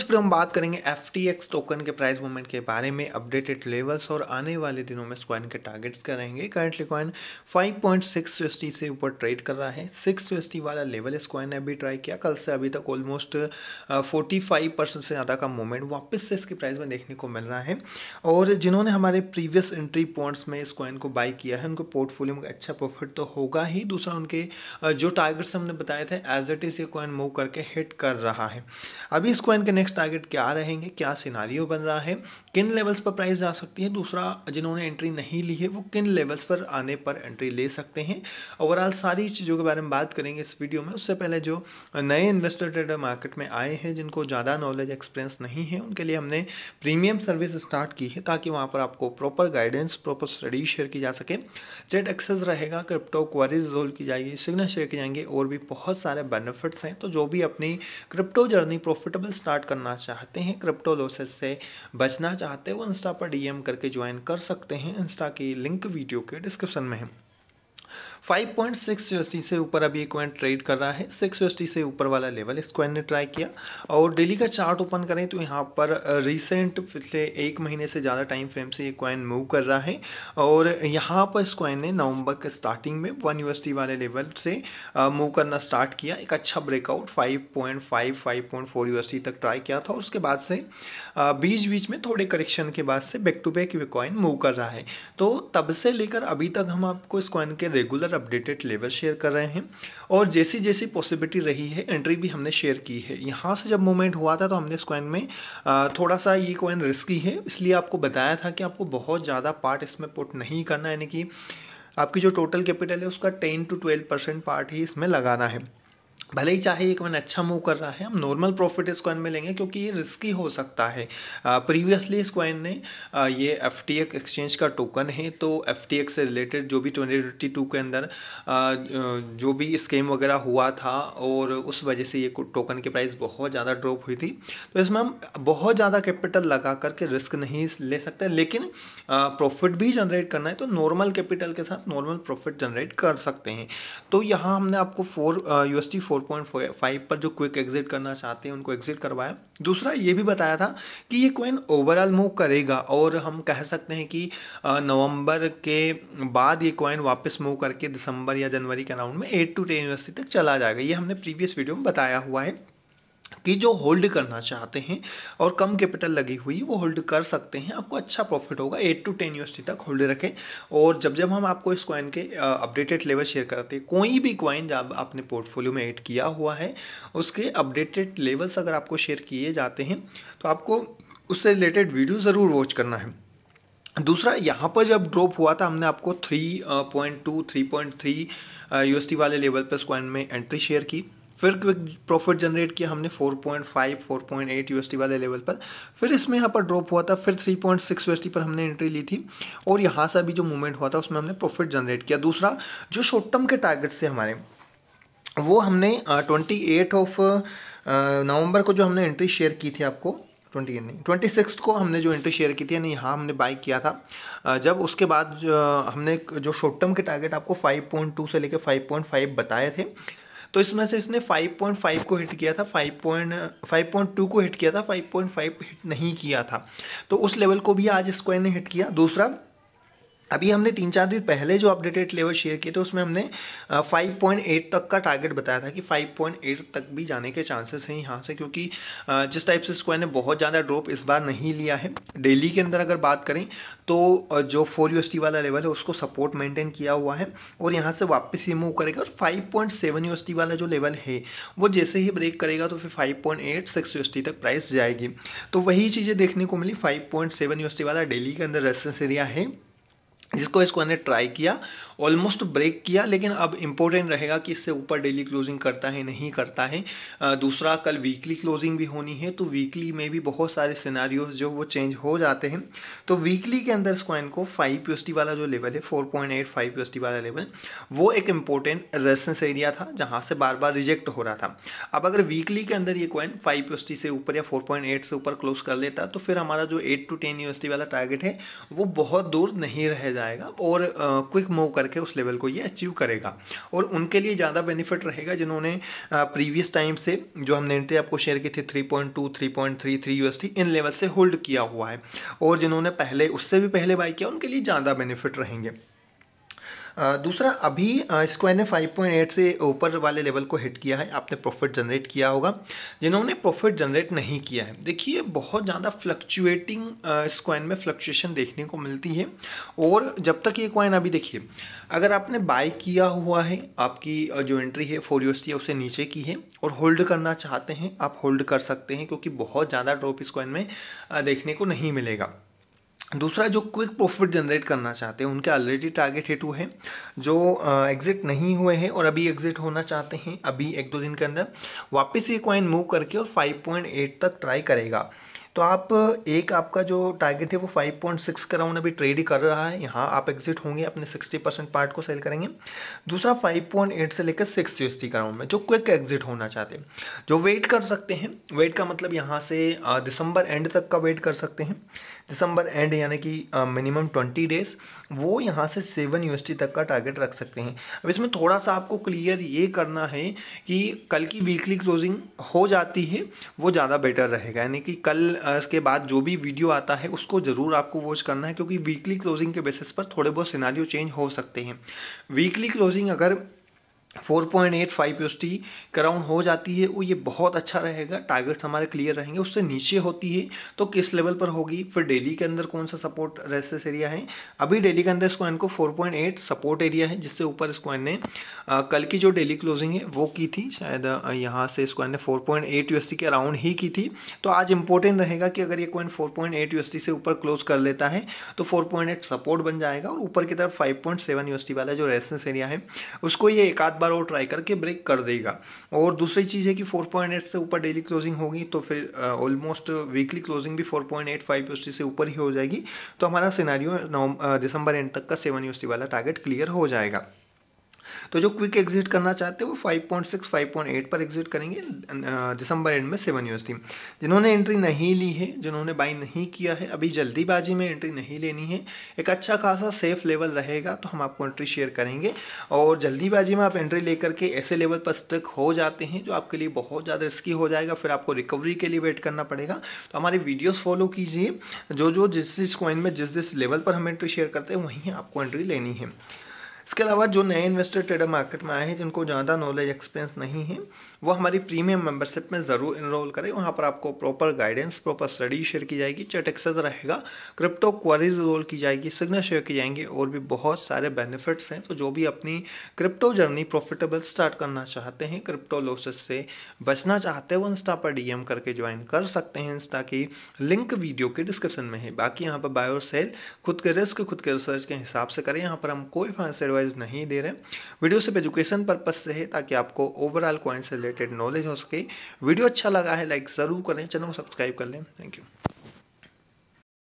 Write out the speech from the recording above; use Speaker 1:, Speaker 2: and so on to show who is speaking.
Speaker 1: दोस्त फिर हम बात करेंगे एफ टोकन के प्राइस मूवमेंट के बारे में अपडेटेड लेवल्स और आने वाले दिनों में स्क्वाइन के टारगेट्स रहेंगे करंटली कॉइन 5.6 यूएसडी से ऊपर ट्रेड कर रहा है सिक्स यूएसडी वाला लेवल स्क्वाइन ने अभी ट्राई किया कल से अभी तक ऑलमोस्ट 45 परसेंट से ज़्यादा का मूवमेंट वापस से इसके प्राइस में देखने को मिल रहा है और जिन्होंने हमारे प्रीवियस एंट्री पॉइंट्स में स्क्वाइन को बाई किया है उनको पोर्टफोलियो में अच्छा प्रॉफिट तो होगा ही दूसरा उनके जो टारगेट्स हमने बताए थे एज एट इज़ ये क्वाइन मूव करके हिट कर रहा है अभी इस क्वाइन के नेक्स्ट नेक्स्ट टारगेट क्या रहेंगे क्या सिनारियो बन रहा है किन लेवल्स पर प्राइस जा सकती है दूसरा जिन्होंने एंट्री नहीं ली है वो किन लेवल्स पर आने पर एंट्री ले सकते हैं ओवरऑल सारी चीज़ों के बारे में बात करेंगे इस वीडियो में उससे पहले जो नए इन्वेस्टर ट्रेडर मार्केट में आए हैं जिनको ज़्यादा नॉलेज एक्सपीरियंस नहीं है उनके लिए हमने प्रीमियम सर्विस स्टार्ट की है ताकि वहाँ पर आपको proper guidance proper study share की जा सके जेट एक्सेस रहेगा क्रिप्टो क्वारीज रोल की जाएगी सिग्नल शेयर की जाएंगे और भी बहुत सारे बेनिफिट्स हैं तो जो भी अपनी क्रिप्टो जर्नी प्रॉफिटेबल स्टार्ट करना चाहते हैं क्रिप्टो लोसेस से बचना चाहते हैं वो इंस्टा पर डीएम करके ज्वाइन कर सकते हैं इंस्टा की लिंक वीडियो के डिस्क्रिप्शन में है फाइव पॉइंट सिक्स यूएसडी से ऊपर अभी क्वेंट ट्रेड कर रहा है सिक्स यूएसडी से ऊपर वाला लेवल इस क्वेंट ने ट्राई किया और डेली का चार्ट ओपन करें तो यहाँ पर रिसेंट पिछले एक महीने से ज़्यादा टाइम फ्रेम से ये क्वेंट मूव कर रहा है और यहाँ पर इस क्वेंट ने नवंबर के स्टार्टिंग में वन यू वाले लेवल से मूव करना स्टार्ट किया एक अच्छा breakout five point five five point four USD तक ट्राई किया था और उसके बाद से बीच बीच में थोड़े करेक्शन के बाद से बैक टू बैक ये कॉइन मूव कर रहा है तो तब से लेकर अभी तक हम आपको इस क्वाइन के regular regular updated level share कर रहे हैं और जैसी जैसी पॉसिबिलिटी रही है एंट्री भी हमने शेयर की है यहाँ से जब मूवमेंट हुआ था तो हमने इस कॉइन में थोड़ा सा ये कॉइन रिस्की है इसलिए आपको बताया था कि आपको बहुत ज़्यादा पार्ट इसमें पुट नहीं करना यानी कि आपकी जो टोटल कैपिटल है उसका ten to twelve percent part ही इसमें लगाना है भले ही चाहे एक मैंने अच्छा मूव कर रहा है हम नॉर्मल प्रॉफिट इस कॉइन में लेंगे क्योंकि ये रिस्की हो सकता है प्रीवियसली इस कॉइन ने आ, ये एफ एक्सचेंज का टोकन है तो एफ से रिलेटेड जो भी ट्वेंटी ट्वेंटी टू के अंदर आ, जो भी स्कैम वगैरह हुआ था और उस वजह से ये टोकन की प्राइस बहुत ज़्यादा ड्रॉप हुई थी तो इसमें हम बहुत ज़्यादा कैपिटल लगा करके रिस्क नहीं ले सकते लेकिन प्रॉफिट भी जनरेट करना है तो नॉर्मल कैपिटल के साथ नॉर्मल प्रॉफिट जनरेट कर सकते हैं तो यहाँ हमने आपको four U S T four 4.5 पर जो क्विक एग्जिट करना चाहते हैं उनको एग्जिट करवाया दूसरा ये भी बताया था कि ये क्वेन ओवरऑल मूव करेगा और हम कह सकते हैं कि नवंबर के बाद ये क्वेन वापस मूव करके दिसंबर या जनवरी के अराउंड में एट टू टेन यूनिवर्सिटी तक चला जाएगा ये हमने प्रीवियस वीडियो में बताया हुआ है कि जो होल्ड करना चाहते हैं और कम कैपिटल लगी हुई वो होल्ड कर सकते हैं आपको अच्छा प्रॉफिट होगा एट टू टेन यूएसडी तक होल्ड रखें और जब जब हम आपको इस कॉइन के अपडेटेड लेवल शेयर कराते हैं कोई भी कॉइन जब आपने पोर्टफोलियो में ऐड किया हुआ है उसके अपडेटेड लेवल्स अगर आपको शेयर किए जाते हैं तो आपको उससे रिलेटेड वीडियो ज़रूर वॉच करना है दूसरा यहाँ पर जब ड्रॉप हुआ था हमने आपको three point two three point three T वाले लेवल पर इस कॉइन में एंट्री शेयर की फिर क्विक प्रॉफिट जनरेट किया हमने 4.5 4.8 यूएसडी वाले लेवल पर फिर इसमें यहाँ पर ड्रॉप हुआ था फिर 3.6 पॉइंट पर हमने एंट्री ली थी और यहाँ से अभी जो मूवमेंट हुआ था उसमें हमने प्रॉफिट जनरेट किया दूसरा जो शॉर्ट टर्म के टारगेट्स थे हमारे वो हमने ट्वेंटी एट ऑफ नवंबर को जो हमने एंट्री शेयर की थी आपको ट्वेंटी एट नहीं ट्वेंटी सिक्स को हमने जो एंट्री शेयर की थी यानी यहाँ हमने बाई किया था जब उसके बाद हमने जो शॉर्ट टर्म के टारगेट आपको फाइव पॉइंट टू से लेकर फाइव पॉइंट फाइव बताए थे तो इसमें से इसने 5.5 को हिट किया था 5.5.2 को हिट किया था 5.5 हिट नहीं किया था तो उस लेवल को भी आज इसको ने हिट किया दूसरा अभी हमने तीन चार दिन पहले जो अपडेटेड लेवल शेयर किए थे उसमें हमने 5.8 तक का टारगेट बताया था कि 5.8 तक भी जाने के चांसेस हैं यहाँ से क्योंकि जिस टाइप से स्क्वायर ने बहुत ज़्यादा ड्रॉप इस बार नहीं लिया है डेली के अंदर अगर बात करें तो जो फोर यू वाला लेवल है उसको सपोर्ट मेंटेन किया हुआ है और यहाँ से वापस ही मूव करेगा और फाइव पॉइंट सेवन यू वाला जो लेवल है वो जैसे ही ब्रेक करेगा तो फिर five point eight six U तक प्राइस जाएगी तो वही चीज़ें देखने को मिली फाइव पॉइंट सेवन यू वाला डेली के अंदर रेसेंस एरिया है जिसको इसको मैंने ट्राई किया ऑलमोस्ट ब्रेक किया लेकिन अब इम्पोर्टेंट रहेगा कि इससे ऊपर डेली क्लोजिंग करता है नहीं करता है दूसरा कल वीकली क्लोजिंग भी होनी है तो वीकली में भी बहुत सारे सिनारियोज जो वो चेंज हो जाते हैं तो वीकली के अंदर इस कॉइन को फाइव पी वाला जो लेवल है four point eight five P वाला लेवल वो एक इम्पोर्टेंट रेजिस्टेंस एरिया था जहाँ से बार बार रिजेक्ट हो रहा था अब अगर वीकली के अंदर ये कॉइन फाइव पी से ऊपर या फोर पॉइंट एट से ऊपर क्लोज कर लेता तो फिर हमारा जो एट टू टेन यू वाला टारगेट है वो बहुत दूर नहीं रह जाएगा और क्विक मूव करके करके उस लेवल को ये अचीव करेगा और उनके लिए ज़्यादा बेनिफिट रहेगा जिन्होंने प्रीवियस टाइम से जो हमने एंट्री आपको शेयर की थी three point two three point three three U इन लेवल से होल्ड किया हुआ है और जिन्होंने पहले उससे भी पहले बाई किया उनके लिए ज़्यादा बेनिफिट रहेंगे दूसरा अभी इसको पॉइंट एट से ऊपर वाले लेवल को हिट किया है आपने प्रॉफिट जनरेट किया होगा जिन्होंने प्रॉफिट जनरेट नहीं किया है देखिए बहुत ज़्यादा फ्लक्चुएटिंग इस में फ्लक्चुएशन देखने को मिलती है और जब तक ये क्वाइन अभी देखिए अगर आपने बाय किया हुआ है आपकी जो एंट्री है फोर यूर्स है उसे नीचे की है और होल्ड करना चाहते हैं आप होल्ड कर सकते हैं क्योंकि बहुत ज़्यादा ड्रॉप इस क्वाइन में देखने को नहीं मिलेगा दूसरा जो क्विक प्रॉफिट जनरेट करना चाहते हैं उनके ऑलरेडी टारगेट हेटू है जो एग्जिट नहीं हुए हैं और अभी एग्जिट होना चाहते हैं अभी एक दो दिन के अंदर वापस ये कॉइन मूव करके और 5.8 तक ट्राई करेगा तो आप एक आपका जो टारगेट है वो 5.6 का राउंड अभी ट्रेड ही कर रहा है यहाँ आप एग्जिट होंगे अपने 60 परसेंट पार्ट को सेल करेंगे दूसरा 5.8 से लेकर सिक्स यू का राउंड में जो क्विक एग्जिट होना चाहते हैं जो वेट कर सकते हैं वेट का मतलब यहाँ से दिसंबर एंड तक का वेट कर सकते हैं दिसंबर एंड यानी कि मिनिमम ट्वेंटी डेज वो यहाँ से सेवन यू तक का टारगेट रख सकते हैं अब इसमें थोड़ा सा आपको क्लियर ये करना है कि कल की वीकली क्लोजिंग हो जाती है वो ज़्यादा बेटर रहेगा यानी कि कल के बाद जो भी वीडियो आता है उसको ज़रूर आपको वॉच करना है क्योंकि वीकली क्लोजिंग के बेसिस पर थोड़े बहुत सिनारियो चेंज हो सकते हैं वीकली क्लोजिंग अगर four point eight five S T हो जाती है वो ये बहुत अच्छा रहेगा टारगेट्स हमारे क्लियर रहेंगे उससे नीचे होती है तो किस लेवल पर होगी फिर डेली के अंदर कौन सा सपोर्ट रेसेस एरिया है अभी डेली के अंदर स्क्वाइन को four point eight support area है जिससे ऊपर स्क्वाइन ने आ, कल की जो डेली क्लोजिंग है वो की थी शायद यहाँ से स्क्वाइन ने फोर पॉइंट एट यू के अराउंड ही की थी तो आज इंपॉर्टेंट रहेगा कि अगर ये coin four point eight U से ऊपर क्लोज कर लेता है तो फोर पॉइंट एट सपोर्ट बन जाएगा और ऊपर की तरफ फाइव पॉइंट सेवन यू वाला जो रेसेस एरिया है उसको ये एक बार और ट्राई करके ब्रेक कर देगा और दूसरी चीज़ है कि 4.8 से ऊपर डेली क्लोजिंग होगी तो फिर ऑलमोस्ट वीकली क्लोजिंग भी 4.85 यूएसटी से ऊपर ही हो जाएगी तो हमारा सिनारियो दिसंबर एंड तक का सेवन यूसटी वाला टारगेट क्लियर हो जाएगा तो जो क्विक एग्जिट करना चाहते हैं वो 5.6 5.8 पर एग्जिट करेंगे दिसंबर एंड में सेवन ईयर्स थी जिन्होंने एंट्री नहीं ली है जिन्होंने बाई नहीं किया है अभी जल्दीबाजी में एंट्री नहीं लेनी है एक अच्छा खासा सेफ लेवल रहेगा तो हम आपको एंट्री शेयर करेंगे और जल्दीबाजी में आप एंट्री लेकर के ऐसे लेवल पर स्टक हो जाते हैं जो आपके लिए बहुत ज़्यादा रिस्की हो जाएगा फिर आपको रिकवरी के लिए वेट करना पड़ेगा तो हमारे वीडियोस फॉलो कीजिए जो जो जिस जिस कॉइन में जिस जिस लेवल पर हम एंट्री शेयर करते हैं वहीं आपको एंट्री लेनी है इसके अलावा जो नए इन्वेस्टर ट्रेडर मार्केट में आए हैं जिनको ज़्यादा नॉलेज एक्सपीरियंस नहीं है वो हमारी प्रीमियम मेंबरशिप में ज़रूर इनरोल करें वहाँ पर आपको proper guidance proper study share की जाएगी चैट एक्सेस रहेगा क्रिप्टो क्वारीज रोल की जाएगी सिग्नल शेयर की जाएंगी और भी बहुत सारे बेनिफिट्स हैं तो जो भी अपनी क्रिप्टो जर्नी प्रॉफिटेबल स्टार्ट करना चाहते हैं क्रिप्टो लॉसेस से बचना चाहते हैं वो इंस्टा पर डी करके ज्वाइन कर सकते हैं इंस्टा की लिंक वीडियो के डिस्क्रिप्शन में है बाकी यहाँ पर बायो सेल खुद के रिस्क खुद के रिसर्च के हिसाब से करें यहाँ पर हम कोई फाइनेंस वाइज नहीं दे रहे वीडियो सिर्फ एजुकेशन पर्पज से है ताकि आपको ओवरऑल कॉइन से रिलेटेड नॉलेज हो सके वीडियो अच्छा लगा है लाइक ज़रूर करें चैनल को सब्सक्राइब कर लें थैंक यू